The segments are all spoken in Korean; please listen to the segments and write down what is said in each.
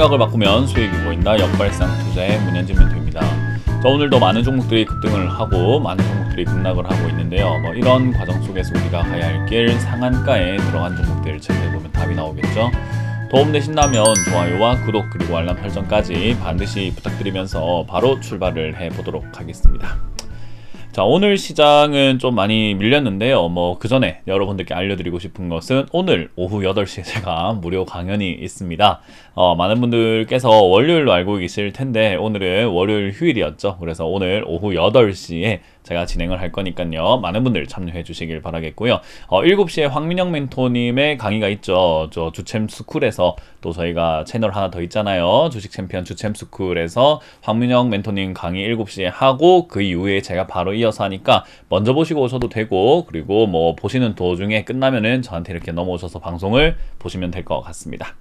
생각을 바꾸면 수익이 보인다. 역발상 투자의 문현진 멘토입니다. 자, 오늘도 많은 종목들이 급등을 하고 많은 종목들이 급락을 하고 있는데요. 뭐 이런 과정 속에서 우리가 가야 할 길 상한가에 들어간 종목들 체크해보면 답이 나오겠죠. 도움되신다면 좋아요와 구독 그리고 알람 설정까지 반드시 부탁드리면서 바로 출발을 해보도록 하겠습니다. 자 오늘 시장은 좀 많이 밀렸는데요 뭐 그 전에 여러분들께 알려드리고 싶은 것은 오늘 오후 8시에 제가 무료 강연이 있습니다 어, 많은 분들께서 월요일로 알고 계실 텐데 오늘은 월요일 휴일이었죠 그래서 오늘 오후 8시에 제가 진행을 할 거니까요 많은 분들 참여해 주시길 바라겠고요 어, 7시에 황민영 멘토님의 강의가 있죠 저 주챔스쿨에서 또 저희가 채널 하나 더 있잖아요 주식 챔피언 주챔스쿨에서 황민영 멘토님 강의 7시에 하고 그 이후에 제가 바로 이어서 하니까 먼저 보시고 오셔도 되고 그리고 뭐 보시는 도중에 끝나면은 저한테 이렇게 넘어오셔서 방송을 보시면 될 것 같습니다.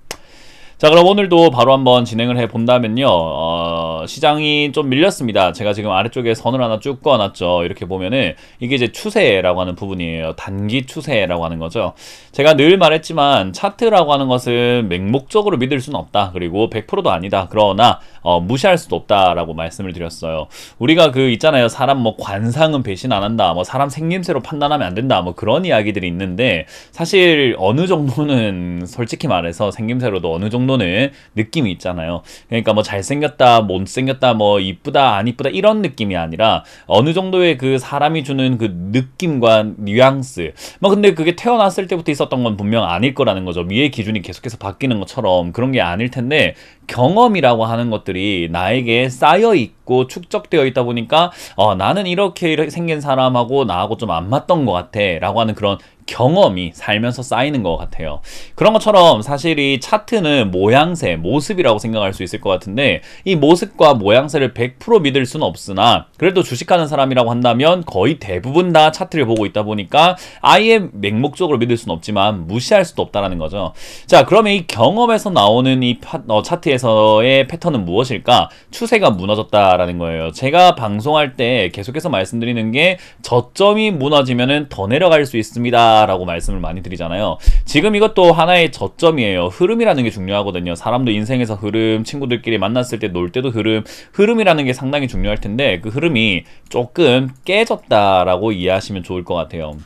자 그럼 오늘도 바로 한번 진행을 해 본다면요 어, 시장이 좀 밀렸습니다 제가 지금 아래쪽에 선을 하나 쭉꺼놨죠 이렇게 보면은 이게 이제 추세라고 하는 부분이에요 단기 추세라고 하는 거죠 제가 늘 말했지만 차트라고 하는 것은 맹목적으로 믿을 수는 없다 그리고 100%도 아니다 그러나 어, 무시할 수도 없다라고 말씀을 드렸어요 우리가 그 있잖아요 사람 뭐 관상은 배신 안 한다 뭐 사람 생김새로 판단하면 안 된다 뭐 그런 이야기들이 있는데 사실 어느 정도는 솔직히 말해서 생김새로도 어느 정도 정도는 느낌이 있잖아요. 그러니까 뭐 잘생겼다, 못생겼다, 뭐 이쁘다, 안 이쁘다 이런 느낌이 아니라 어느 정도의 그 사람이 주는 그 느낌과 뉘앙스. 뭐 근데 그게 태어났을 때부터 있었던 건 분명 아닐 거라는 거죠. 미의 기준이 계속해서 바뀌는 것처럼 그런 게 아닐 텐데 경험이라고 하는 것들이 나에게 쌓여 있고 있고 축적되어 있다 보니까 어, 나는 이렇게 이렇게 생긴 사람하고 나하고 좀 안 맞던 것 같아 라고 하는 그런 경험이 살면서 쌓이는 것 같아요. 그런 것처럼 사실 이 차트는 모양새, 모습이라고 생각할 수 있을 것 같은데 이 모습과 모양새를 100% 믿을 수는 없으나 그래도 주식하는 사람이라고 한다면 거의 대부분 다 차트를 보고 있다 보니까 아예 맹목적으로 믿을 수는 없지만 무시할 수도 없다라는 거죠. 자, 그러면 이 경험에서 나오는 이 파, 어, 차트에서의 패턴은 무엇일까? 추세가 무너졌다 말는 거예요. 제가 방송할 때 계속해서 말씀드리는 게 저점이 무너지면은 더 내려갈 수 있습니다. 라고 말씀을 많이 드리잖아요. 지금 이것도 하나의 저점이에요. 흐름이라는 게 중요하거든요. 사람도 인생에서 흐름, 친구들끼리 만났을 때 놀 때도 흐름, 흐름이라는 게 상당히 중요할 텐데 그 흐름이 조금 깨졌다라고 이해하시면 좋을 것 같아요.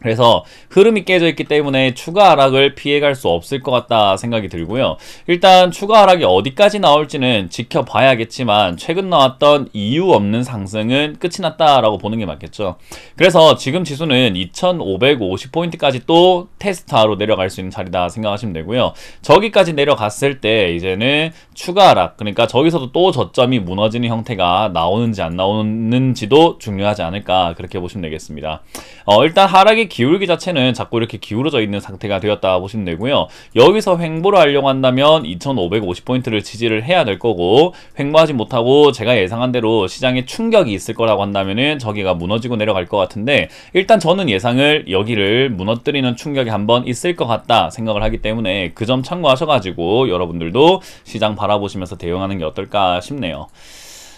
그래서 흐름이 깨져 있기 때문에 추가 하락을 피해갈 수 없을 것 같다 생각이 들고요. 일단 추가 하락이 어디까지 나올지는 지켜봐야겠지만 최근 나왔던 이유 없는 상승은 끝이 났다라고 보는 게 맞겠죠. 그래서 지금 지수는 2550포인트까지 또테스트하러 내려갈 수 있는 자리다 생각하시면 되고요. 저기까지 내려갔을 때 이제는 추가 하락 그러니까 저기서도 또 저점이 무너지는 형태가 나오는지 안 나오는지도 중요하지 않을까 그렇게 보시면 되겠습니다. 어, 일단 하락이 기울기 자체는 자꾸 이렇게 기울어져 있는 상태가 되었다 보시면 되고요. 여기서 횡보를 하려고 한다면 2550포인트를 지지를 해야 될 거고 횡보하지 못하고 제가 예상한 대로 시장에 충격이 있을 거라고 한다면은 저기가 무너지고 내려갈 것 같은데 일단 저는 예상을 여기를 무너뜨리는 충격이 한 번 있을 것 같다 생각을 하기 때문에 그 점 참고하셔가지고 여러분들도 시장 바라보시면서 대응하는 게 어떨까 싶네요.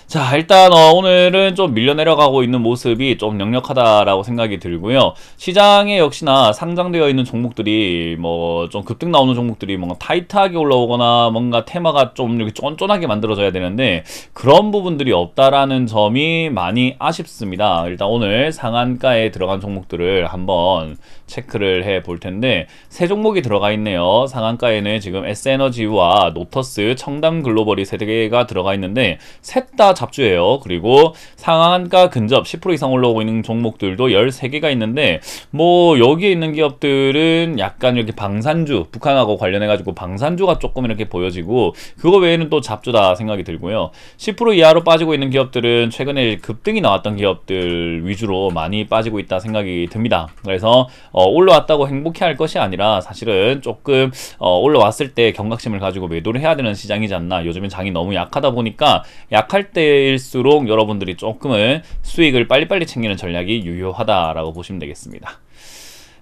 자 일단 어, 오늘은 좀 밀려 내려가고 있는 모습이 좀 역력하다라고 생각이 들고요. 시장에 역시나 상장되어 있는 종목들이 뭐 좀 급등 나오는 종목들이 뭔가 타이트하게 올라오거나 뭔가 테마가 좀 이렇게 쫀쫀하게 만들어져야 되는데 그런 부분들이 없다라는 점이 많이 아쉽습니다. 일단 오늘 상한가에 들어간 종목들을 한번 체크를 해 볼 텐데 세 종목이 들어가 있네요. 상한가에는 지금 S에너지와 노터스, 청담 글로벌이 세 개가 들어가 있는데 셋다 갑주예요. 그리고 상한가 근접 10% 이상 올라오고 있는 종목들도 13개가 있는데 뭐 여기에 있는 기업들은 약간 이렇게 방산주 북한하고 관련해 가지고 방산주가 조금 이렇게 보여지고 그거 외에는 또 잡주다 생각이 들고요. 10% 이하로 빠지고 있는 기업들은 최근에 급등이 나왔던 기업들 위주로 많이 빠지고 있다 생각이 듭니다. 그래서 어, 올라왔다고 행복해할 것이 아니라 사실은 조금 어, 올라왔을 때 경각심을 가지고 매도를 해야 되는 시장이지 않나. 요즘엔 장이 너무 약하다 보니까 약할 때 때일수록 여러분들이 조금은 수익을 빨리빨리 챙기는 전략이 유효하다라고 보시면 되겠습니다.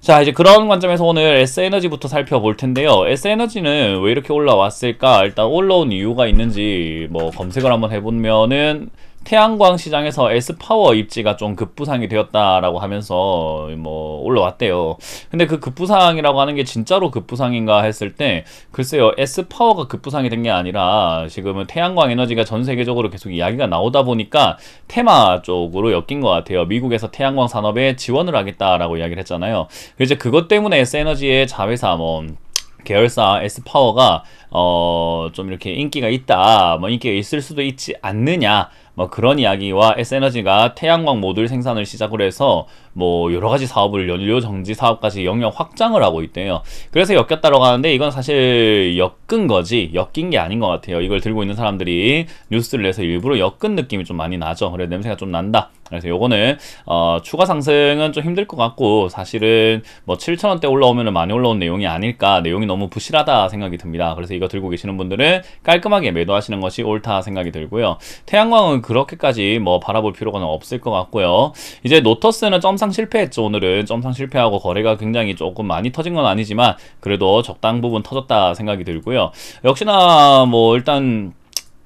자 이제 그런 관점에서 오늘 S에너지부터 살펴볼 텐데요 S에너지는 왜 이렇게 올라왔을까 일단 올라온 이유가 있는지 뭐 검색을 한번 해보면은 태양광 시장에서 S파워 입지가 좀 급부상이 되었다라고 하면서 뭐 올라왔대요. 근데 그 급부상이라고 하는 게 진짜로 급부상인가 했을 때 글쎄요. S파워가 급부상이 된 게 아니라 지금은 태양광 에너지가 전 세계적으로 계속 이야기가 나오다 보니까 테마 쪽으로 엮인 것 같아요. 미국에서 태양광 산업에 지원을 하겠다라고 이야기를 했잖아요. 이제 그것 때문에 S에너지의 자회사 뭐 계열사 S파워가 어 좀 이렇게 인기가 있다 뭐 인기가 있을 수도 있지 않느냐 뭐 그런 이야기와 S에너지가 태양광 모듈 생산을 시작을 해서 뭐 여러 가지 사업을 연료 정지 사업까지 영역 확장을 하고 있대요. 그래서 엮였다고 하는데 이건 사실 엮은 거지 엮인 게 아닌 것 같아요. 이걸 들고 있는 사람들이 뉴스를 내서 일부러 엮은 느낌이 좀 많이 나죠. 그래 냄새가 좀 난다. 그래서 요거는 어, 추가 상승은 좀 힘들 것 같고 사실은 뭐 7천원대 올라오면 많이 올라온 내용이 아닐까 내용이 너무 부실하다 생각이 듭니다 그래서 이거 들고 계시는 분들은 깔끔하게 매도하시는 것이 옳다 생각이 들고요 태양광은 그렇게까지 뭐 바라볼 필요가 없을 것 같고요 이제 노터스는 점상 실패했죠 오늘은 점상 실패하고 거래가 굉장히 조금 많이 터진 건 아니지만 그래도 적당 부분 터졌다 생각이 들고요 역시나 뭐 일단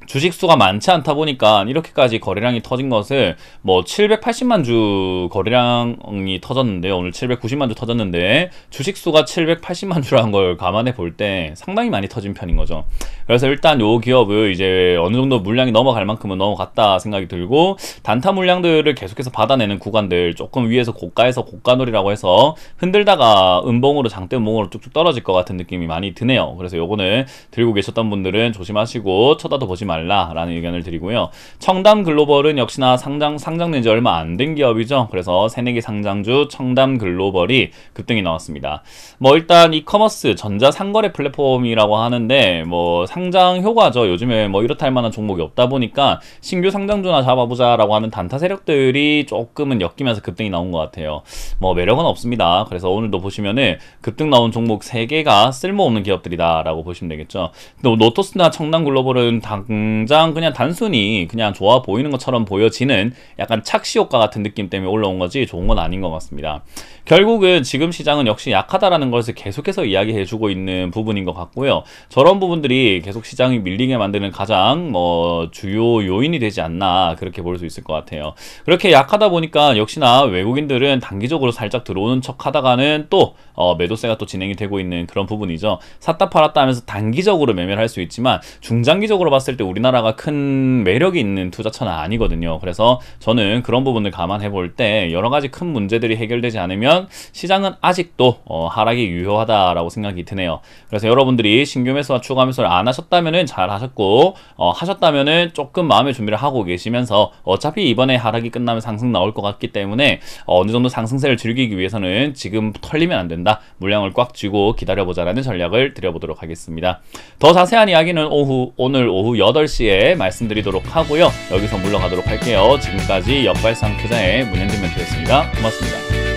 주식 수가 많지 않다 보니까 이렇게까지 거래량이 터진 것을 뭐 780만 주 거래량이 터졌는데 오늘 790만 주 터졌는데 주식 수가 780만 주라는 걸 감안해 볼 때 상당히 많이 터진 편인 거죠. 그래서 일단 요 기업을 이제 어느 정도 물량이 넘어갈 만큼은 넘어갔다 생각이 들고 단타 물량들을 계속해서 받아내는 구간들 조금 위에서 고가에서 고가놀이라고 해서 흔들다가 음봉으로 장대 음봉으로 쭉쭉 떨어질 것 같은 느낌이 많이 드네요. 그래서 요거는 들고 계셨던 분들은 조심하시고 쳐다도 보지 마 말라라는 의견을 드리고요. 청담 글로벌은 역시나 상장, 상장된 지 얼마 안 된 기업이죠. 그래서 새내기 상장주 청담 글로벌이 급등이 나왔습니다. 뭐 일단 이 커머스 전자상거래 플랫폼이라고 하는데 뭐 상장 효과죠. 요즘에 뭐 이렇다 할 만한 종목이 없다 보니까 신규 상장주나 잡아보자라고 하는 단타 세력들이 조금은 엮이면서 급등이 나온 것 같아요. 뭐 매력은 없습니다. 그래서 오늘도 보시면은 급등 나온 종목 3개가 쓸모없는 기업들이다라고 보시면 되겠죠. 노토스나 청담 글로벌은 당 당장 그냥 단순히 그냥 좋아 보이는 것처럼 보여지는 약간 착시 효과 같은 느낌 때문에 올라온 거지 좋은 건 아닌 것 같습니다. 결국은 지금 시장은 역시 약하다라는 것을 계속해서 이야기해주고 있는 부분인 것 같고요. 저런 부분들이 계속 시장이 밀리게 만드는 가장 뭐 주요 요인이 되지 않나 그렇게 볼 수 있을 것 같아요. 그렇게 약하다 보니까 역시나 외국인들은 단기적으로 살짝 들어오는 척 하다가는 또어 매도세가 또 진행이 되고 있는 그런 부분이죠. 샀다 팔았다 하면서 단기적으로 매매를 할 수 있지만 중장기적으로 봤을 때 우리 우리나라가 큰 매력이 있는 투자처는 아니거든요. 그래서 저는 그런 부분을 감안해 볼 때 여러 가지 큰 문제들이 해결되지 않으면 시장은 아직도 어, 하락이 유효하다라고 생각이 드네요. 그래서 여러분들이 신규 매수와 추가 매수를 안하셨다면잘 하셨고 어, 하셨다면 조금 마음의 준비를 하고 계시면서 어차피 이번에 하락이 끝나면 상승 나올 것 같기 때문에 어, 어느 정도 상승세를 즐기기 위해서는 지금 털리면 안 된다. 물량을 꽉 쥐고 기다려보자라는 전략을 드려보도록 하겠습니다. 더 자세한 이야기는 오후 오늘 오후 8시 8시에 말씀드리도록 하고요. 여기서 물러가도록 할게요. 지금까지 역발상 투자의 문현진 멘트였습니다. 고맙습니다.